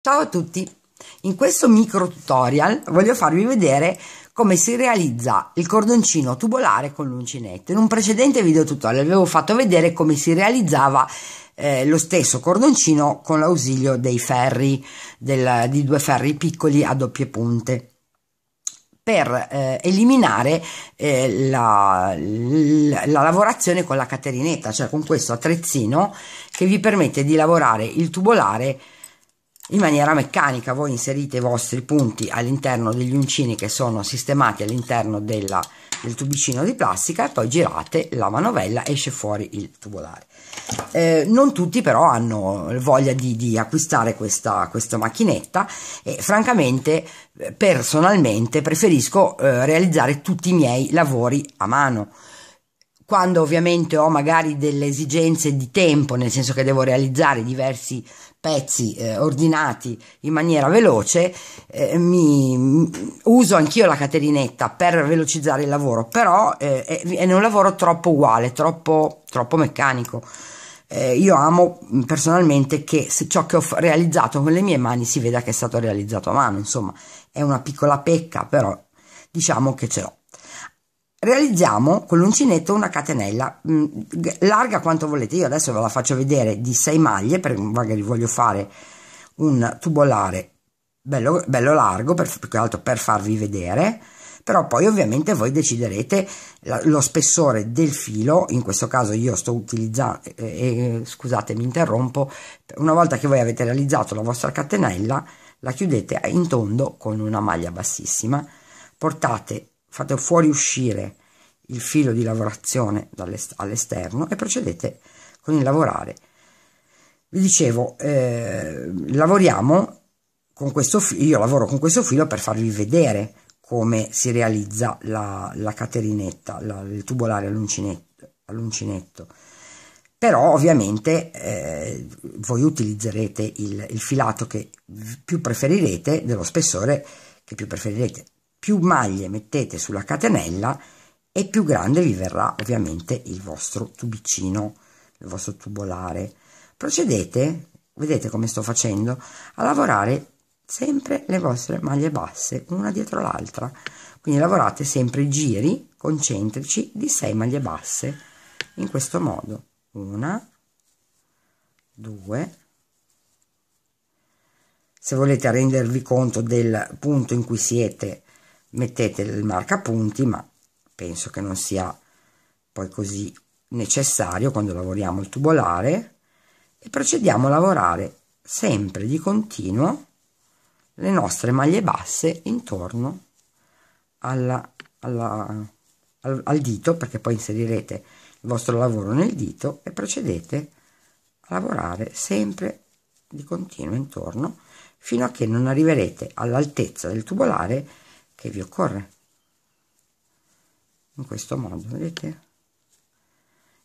Ciao a tutti! In questo micro tutorial voglio farvi vedere come si realizza il cordoncino tubolare con l'uncinetto. In un precedente video tutorial avevo fatto vedere come si realizzava eh, lo stesso cordoncino con l'ausilio dei ferri, del, di due ferri piccoli a doppie punte per eh, eliminare eh, la, la, la, lavorazione con la caterinetta, cioè con questo attrezzino che vi permette di lavorare il tubolare in maniera meccanica voi inserite i vostri punti all'interno degli uncini che sono sistemati all'interno del tubicino di plastica e poi girate la manovella esce fuori il tubolare eh, non tutti però hanno voglia di, di acquistare questa, questa, macchinetta e francamente eh, personalmente preferisco eh, realizzare tutti i miei lavori a mano quando ovviamente ho magari delle esigenze di tempo, nel senso che devo realizzare diversi pezzi eh, ordinati in maniera veloce, eh, mi, mm, uso anch'io la caterinetta per velocizzare il lavoro, però eh, è, è, un lavoro troppo uguale, troppo, troppo meccanico. Eh, io amo mm, personalmente che ciò che ho realizzato con le mie mani si veda che è stato realizzato a mano, insomma è una piccola pecca, però diciamo che ce l'ho. Realizziamo con l'uncinetto una catenella mh, mm, larga quanto volete, io adesso ve la faccio vedere di 6 maglie perché magari voglio fare un tubolare bello, bello largo per, più che altro per farvi vedere però poi ovviamente voi deciderete la, lo spessore del filo in questo caso io sto utilizzando eh, eh, eh, scusate mi interrompo una volta che voi avete realizzato la vostra catenella la chiudete in tondo con una maglia bassissima portate fate fuoriuscire il filo di lavorazione all'esterno e procedete con il lavorare. Vi dicevo, eh, lavoriamo con questo filo, io lavoro con questo filo per farvi vedere come si realizza la, la caterinetta, la, il tubolare all'uncinetto. all'uncinetto. Però ovviamente eh, voi utilizzerete il, il filato che più preferirete, dello spessore che più preferirete più maglie mettete sulla catenella e più grande vi verrà ovviamente il vostro tubicino, il vostro tubolare. Procedete, vedete come sto facendo, a lavorare sempre le vostre maglie basse, una dietro l'altra. Quindi lavorate sempre giri concentrici di 6 maglie basse in questo modo. Una, due, se volete rendervi conto del punto in cui siete mettete il marcapunti ma penso che non sia poi così necessario quando lavoriamo il tubolare e procediamo a lavorare sempre di continuo le nostre maglie basse intorno alla, alla, al, al dito perché poi inserirete il vostro lavoro nel dito e procedete a lavorare sempre di continuo intorno fino a che non arriverete all'altezza del tubolare che vi occorre in questo modo vedete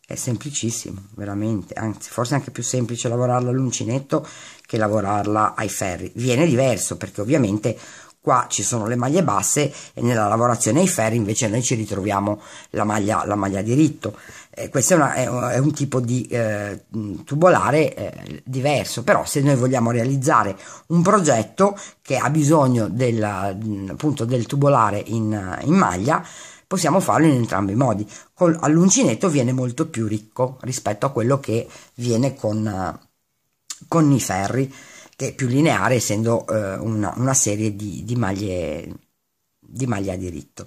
è semplicissimo veramente anzi forse anche più semplice lavorarla all'uncinetto che lavorarla ai ferri viene diverso perché ovviamente qua ci sono le maglie basse e nella lavorazione ai ferri invece noi ci ritroviamo la maglia, la maglia diritto eh, questo è, una, è, un, è, un tipo di eh, mm, tubolare eh, diverso, però se noi vogliamo realizzare un progetto che ha bisogno del, mm, appunto, del tubolare in, eh, in, maglia, possiamo farlo in entrambi i modi. Con all'uncinetto viene molto più ricco rispetto a quello che viene con, eh, con i ferri, che è più lineare essendo eh, una, una, serie di, di maglie di maglia a diritto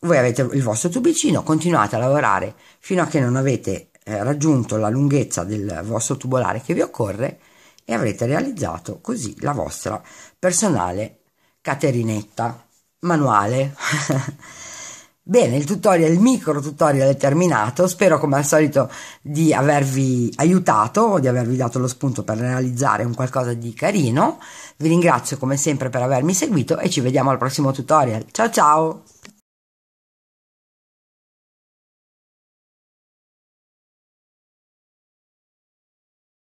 voi avete il vostro tubicino, continuate a lavorare fino a che non avete eh, raggiunto la lunghezza del vostro tubolare che vi occorre e avrete realizzato così la vostra personale caterinetta manuale. Bene, il tutorial, il micro tutorial è terminato, spero come al solito di avervi aiutato, di avervi dato lo spunto per realizzare un qualcosa di carino, vi ringrazio come sempre per avermi seguito e ci vediamo al prossimo tutorial, ciao ciao!